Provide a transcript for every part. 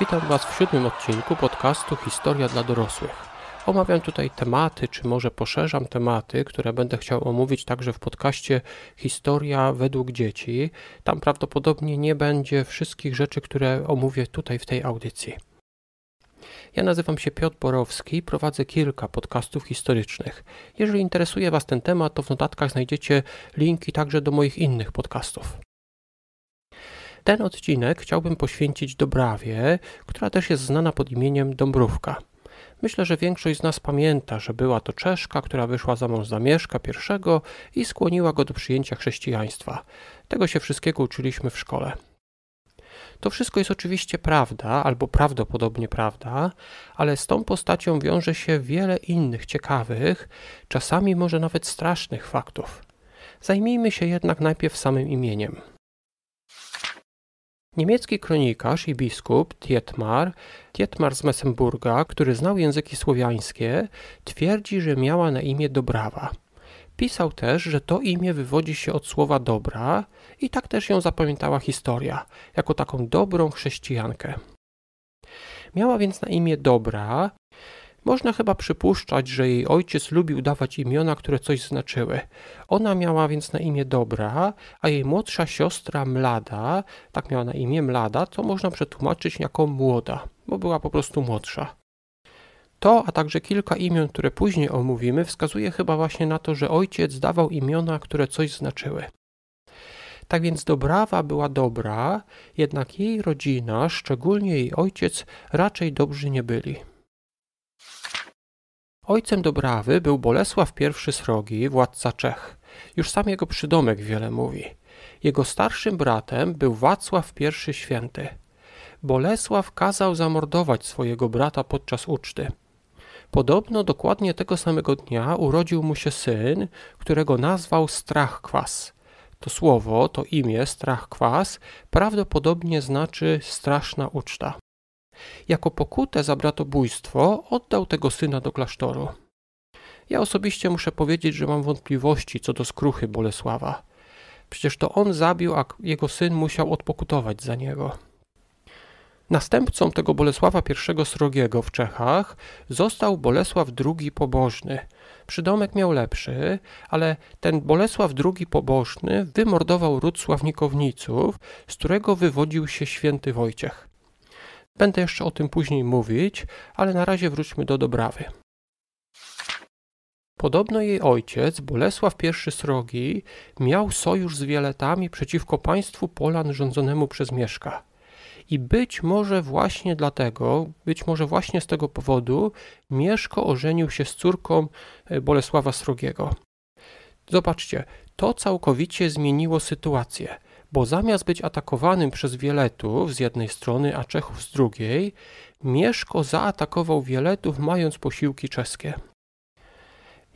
Witam Was w siódmym odcinku podcastu Historia dla dorosłych. Omawiam tutaj tematy, czy może poszerzam tematy, które będę chciał omówić także w podcaście Historia według dzieci. Tam prawdopodobnie nie będzie wszystkich rzeczy, które omówię tutaj w tej audycji. Ja nazywam się Piotr Borowski i prowadzę kilka podcastów historycznych. Jeżeli interesuje Was ten temat, to w notatkach znajdziecie linki także do moich innych podcastów. Ten odcinek chciałbym poświęcić Dobrawie, która też jest znana pod imieniem Dąbrówka. Myślę, że większość z nas pamięta, że była to Czeszka, która wyszła za mąż za Mieszka I i skłoniła go do przyjęcia chrześcijaństwa. Tego się wszystkiego uczyliśmy w szkole. To wszystko jest oczywiście prawda, albo prawdopodobnie prawda, ale z tą postacią wiąże się wiele innych ciekawych, czasami może nawet strasznych faktów. Zajmijmy się jednak najpierw samym imieniem. Niemiecki kronikarz i biskup Tietmar, Tietmar z Messenburga, który znał języki słowiańskie, twierdzi, że miała na imię Dobrawa. Pisał też, że to imię wywodzi się od słowa dobra i tak też ją zapamiętała historia, jako taką dobrą chrześcijankę. Miała więc na imię Dobra można chyba przypuszczać, że jej ojciec lubił dawać imiona, które coś znaczyły. Ona miała więc na imię Dobra, a jej młodsza siostra Mlada, tak miała na imię Mlada, co można przetłumaczyć jako młoda, bo była po prostu młodsza. To, a także kilka imion, które później omówimy, wskazuje chyba właśnie na to, że ojciec dawał imiona, które coś znaczyły. Tak więc Dobrawa była dobra, jednak jej rodzina, szczególnie jej ojciec, raczej dobrzy nie byli. Ojcem Dobrawy był Bolesław I Srogi, władca Czech. Już sam jego przydomek wiele mówi. Jego starszym bratem był Wacław I Święty. Bolesław kazał zamordować swojego brata podczas uczty. Podobno dokładnie tego samego dnia urodził mu się syn, którego nazwał Strachkwas. To słowo, to imię Strachkwas prawdopodobnie znaczy straszna uczta. Jako pokutę za bratobójstwo oddał tego syna do klasztoru. Ja osobiście muszę powiedzieć, że mam wątpliwości co do skruchy Bolesława. Przecież to on zabił, a jego syn musiał odpokutować za niego. Następcą tego Bolesława I Srogiego w Czechach został Bolesław II Pobożny. Przydomek miał lepszy, ale ten Bolesław II Pobożny wymordował ród sławnikowniców, z którego wywodził się święty Wojciech. Będę jeszcze o tym później mówić, ale na razie wróćmy do Dobrawy. Podobno jej ojciec, Bolesław I Srogi, miał sojusz z Wieletami przeciwko państwu Polan rządzonemu przez Mieszka. I być może właśnie dlatego, być może właśnie z tego powodu, Mieszko ożenił się z córką e, Bolesława Srogiego. Zobaczcie, to całkowicie zmieniło sytuację – bo zamiast być atakowanym przez Wieletów z jednej strony, a Czechów z drugiej, Mieszko zaatakował Wieletów mając posiłki czeskie.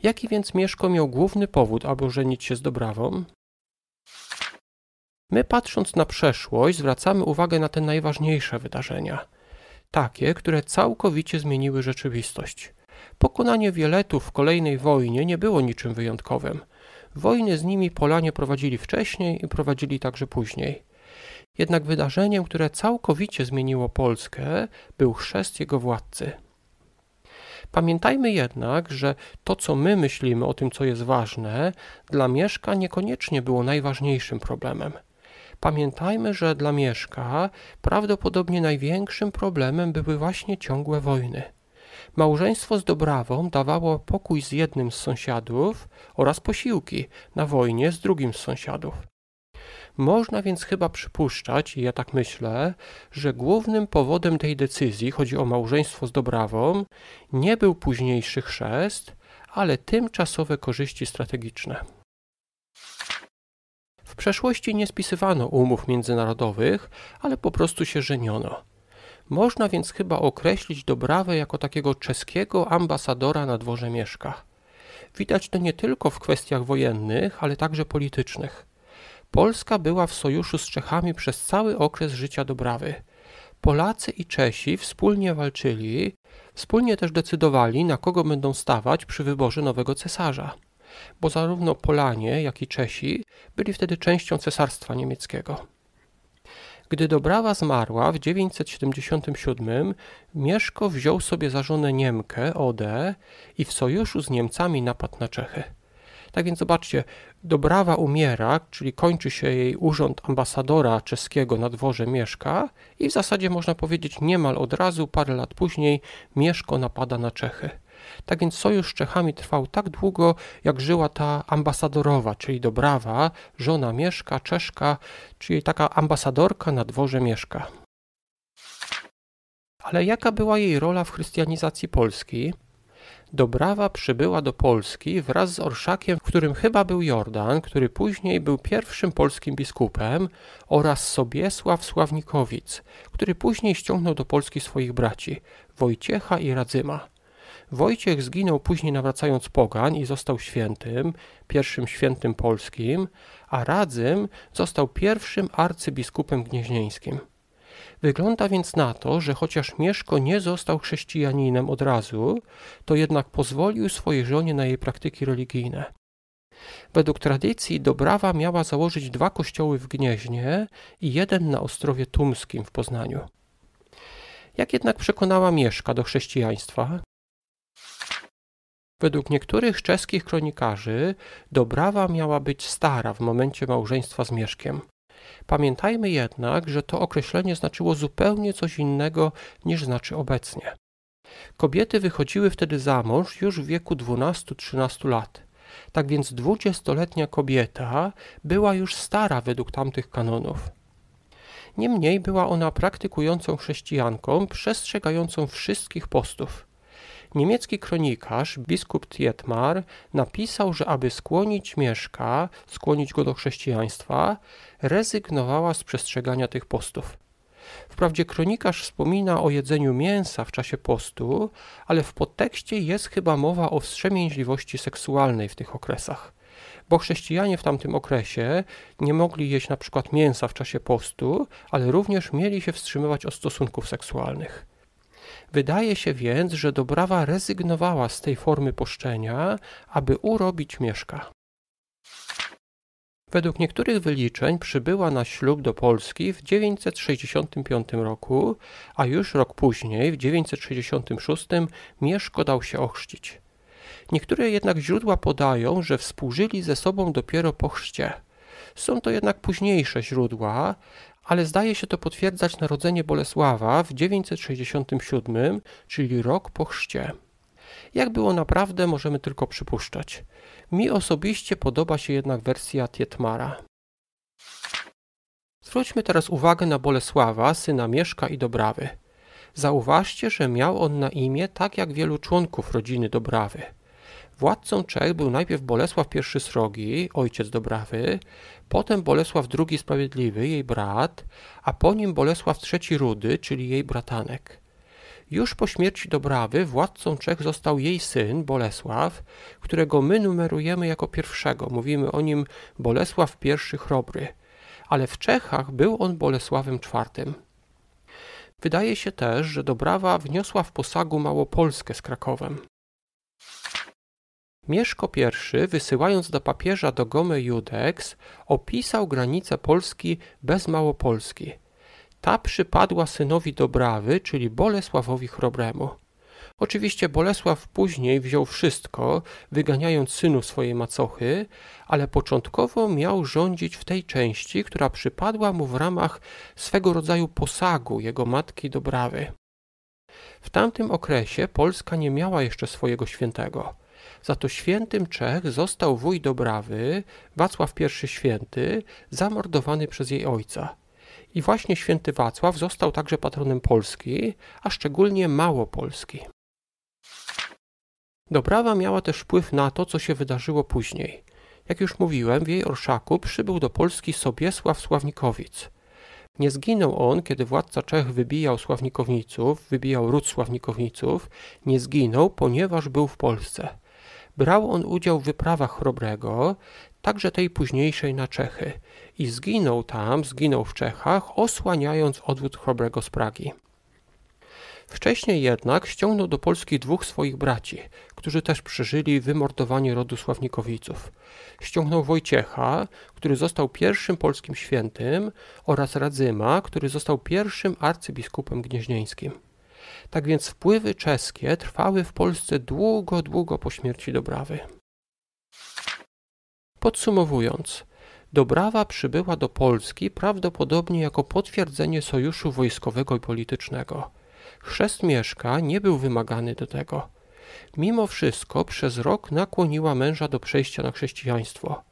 Jaki więc Mieszko miał główny powód, aby żenić się z Dobrawą? My patrząc na przeszłość zwracamy uwagę na te najważniejsze wydarzenia, takie, które całkowicie zmieniły rzeczywistość. Pokonanie Wieletów w kolejnej wojnie nie było niczym wyjątkowym – Wojny z nimi Polanie prowadzili wcześniej i prowadzili także później. Jednak wydarzeniem, które całkowicie zmieniło Polskę, był chrzest jego władcy. Pamiętajmy jednak, że to, co my myślimy o tym, co jest ważne, dla Mieszka niekoniecznie było najważniejszym problemem. Pamiętajmy, że dla Mieszka prawdopodobnie największym problemem były właśnie ciągłe wojny. Małżeństwo z Dobrawą dawało pokój z jednym z sąsiadów oraz posiłki na wojnie z drugim z sąsiadów. Można więc chyba przypuszczać, i ja tak myślę, że głównym powodem tej decyzji, chodzi o małżeństwo z Dobrawą, nie był późniejszy chrzest, ale tymczasowe korzyści strategiczne. W przeszłości nie spisywano umów międzynarodowych, ale po prostu się żeniono. Można więc chyba określić Dobrawę jako takiego czeskiego ambasadora na dworze Mieszka. Widać to nie tylko w kwestiach wojennych, ale także politycznych. Polska była w sojuszu z Czechami przez cały okres życia Dobrawy. Polacy i Czesi wspólnie walczyli, wspólnie też decydowali, na kogo będą stawać przy wyborze nowego cesarza, bo zarówno Polanie, jak i Czesi byli wtedy częścią cesarstwa niemieckiego. Gdy Dobrawa zmarła w 977, Mieszko wziął sobie za żonę Niemkę, ode i w sojuszu z Niemcami napadł na Czechy. Tak więc zobaczcie, Dobrawa umiera, czyli kończy się jej urząd ambasadora czeskiego na dworze Mieszka i w zasadzie można powiedzieć niemal od razu, parę lat później, Mieszko napada na Czechy. Tak więc sojusz z Czechami trwał tak długo, jak żyła ta ambasadorowa, czyli Dobrawa, żona Mieszka, Czeszka, czyli taka ambasadorka na dworze Mieszka. Ale jaka była jej rola w chrystianizacji Polski? Dobrawa przybyła do Polski wraz z orszakiem, w którym chyba był Jordan, który później był pierwszym polskim biskupem, oraz Sobiesław Sławnikowic, który później ściągnął do Polski swoich braci Wojciecha i Radzyma. Wojciech zginął później nawracając pogan i został świętym, pierwszym świętym polskim, a Radzym został pierwszym arcybiskupem gnieźnieńskim. Wygląda więc na to, że chociaż Mieszko nie został chrześcijaninem od razu, to jednak pozwolił swojej żonie na jej praktyki religijne. Według tradycji Dobrawa miała założyć dwa kościoły w Gnieźnie i jeden na Ostrowie Tumskim w Poznaniu. Jak jednak przekonała Mieszka do chrześcijaństwa? Według niektórych czeskich kronikarzy Dobrawa miała być stara w momencie małżeństwa z Mieszkiem. Pamiętajmy jednak, że to określenie znaczyło zupełnie coś innego niż znaczy obecnie. Kobiety wychodziły wtedy za mąż już w wieku 12-13 lat. Tak więc dwudziestoletnia kobieta była już stara według tamtych kanonów. Niemniej była ona praktykującą chrześcijanką, przestrzegającą wszystkich postów. Niemiecki kronikarz, biskup Tietmar, napisał, że aby skłonić Mieszka, skłonić go do chrześcijaństwa, rezygnowała z przestrzegania tych postów. Wprawdzie kronikarz wspomina o jedzeniu mięsa w czasie postu, ale w podtekście jest chyba mowa o wstrzemięźliwości seksualnej w tych okresach bo chrześcijanie w tamtym okresie nie mogli jeść na przykład mięsa w czasie postu, ale również mieli się wstrzymywać od stosunków seksualnych. Wydaje się więc, że Dobrawa rezygnowała z tej formy poszczenia, aby urobić Mieszka. Według niektórych wyliczeń przybyła na ślub do Polski w 965 roku, a już rok później, w 966, Mieszko dał się ochrzcić. Niektóre jednak źródła podają, że współżyli ze sobą dopiero po chrzcie. Są to jednak późniejsze źródła, ale zdaje się to potwierdzać narodzenie Bolesława w 967, czyli rok po chrzcie. Jak było naprawdę, możemy tylko przypuszczać. Mi osobiście podoba się jednak wersja Tietmara. Zwróćmy teraz uwagę na Bolesława, syna Mieszka i Dobrawy. Zauważcie, że miał on na imię tak jak wielu członków rodziny Dobrawy – Władcą Czech był najpierw Bolesław I Srogi, ojciec Dobrawy, potem Bolesław II Sprawiedliwy, jej brat, a po nim Bolesław III Rudy, czyli jej bratanek. Już po śmierci Dobrawy władcą Czech został jej syn Bolesław, którego my numerujemy jako pierwszego. Mówimy o nim Bolesław I Chrobry, ale w Czechach był on Bolesławem IV. Wydaje się też, że Dobrawa wniosła w posagu Małopolskę z Krakowem. Mieszko I, wysyłając do papieża Gomy Judex, opisał granicę Polski bez Małopolski. Ta przypadła synowi Dobrawy, czyli Bolesławowi Chrobremu. Oczywiście Bolesław później wziął wszystko, wyganiając synów swojej macochy, ale początkowo miał rządzić w tej części, która przypadła mu w ramach swego rodzaju posagu jego matki Dobrawy. W tamtym okresie Polska nie miała jeszcze swojego świętego. Za to świętym Czech został wuj Dobrawy, Wacław I Święty, zamordowany przez jej ojca. I właśnie święty Wacław został także patronem Polski, a szczególnie Małopolski. Dobrawa miała też wpływ na to, co się wydarzyło później. Jak już mówiłem, w jej orszaku przybył do Polski Sobiesław Sławnikowic. Nie zginął on, kiedy władca Czech wybijał Sławnikowniców, wybijał ród Sławnikowniców, nie zginął, ponieważ był w Polsce. Brał on udział w wyprawach Chrobrego, także tej późniejszej na Czechy i zginął tam, zginął w Czechach, osłaniając odwód Chrobrego z Pragi. Wcześniej jednak ściągnął do Polski dwóch swoich braci, którzy też przeżyli wymordowanie rodu Sławnikowiców. Ściągnął Wojciecha, który został pierwszym polskim świętym, oraz Radzyma, który został pierwszym arcybiskupem gnieźnieńskim. Tak więc wpływy czeskie trwały w Polsce długo, długo po śmierci Dobrawy. Podsumowując, Dobrawa przybyła do Polski prawdopodobnie jako potwierdzenie sojuszu wojskowego i politycznego. Chrzest Mieszka nie był wymagany do tego. Mimo wszystko przez rok nakłoniła męża do przejścia na chrześcijaństwo.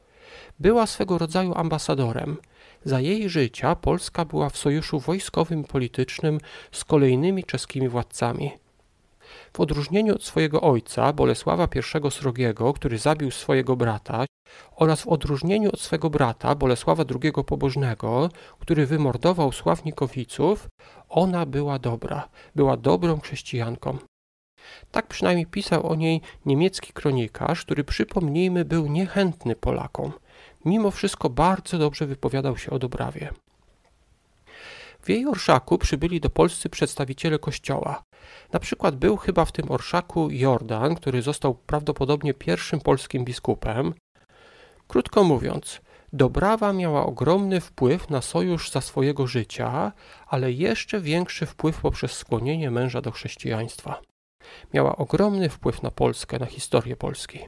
Była swego rodzaju ambasadorem – za jej życia Polska była w sojuszu wojskowym i politycznym z kolejnymi czeskimi władcami. W odróżnieniu od swojego ojca, Bolesława I Srogiego, który zabił swojego brata, oraz w odróżnieniu od swego brata, Bolesława II Pobożnego, który wymordował Sławnikowiców, ona była dobra, była dobrą chrześcijanką. Tak przynajmniej pisał o niej niemiecki kronikarz, który przypomnijmy był niechętny Polakom mimo wszystko bardzo dobrze wypowiadał się o Dobrawie. W jej orszaku przybyli do Polscy przedstawiciele kościoła. Na przykład był chyba w tym orszaku Jordan, który został prawdopodobnie pierwszym polskim biskupem. Krótko mówiąc, Dobrawa miała ogromny wpływ na sojusz za swojego życia, ale jeszcze większy wpływ poprzez skłonienie męża do chrześcijaństwa. Miała ogromny wpływ na Polskę, na historię Polski.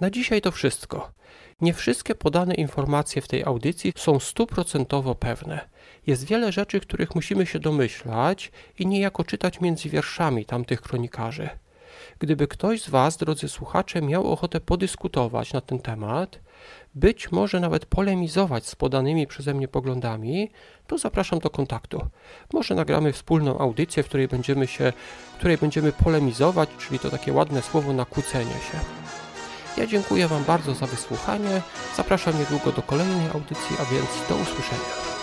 Na dzisiaj to wszystko. Nie wszystkie podane informacje w tej audycji są stuprocentowo pewne. Jest wiele rzeczy, których musimy się domyślać i niejako czytać między wierszami tamtych kronikarzy. Gdyby ktoś z Was, drodzy słuchacze, miał ochotę podyskutować na ten temat, być może nawet polemizować z podanymi przeze mnie poglądami, to zapraszam do kontaktu. Może nagramy wspólną audycję, w której będziemy się, w której będziemy polemizować, czyli to takie ładne słowo nakłócenie się. Ja dziękuję Wam bardzo za wysłuchanie. Zapraszam niedługo do kolejnej audycji, a więc do usłyszenia.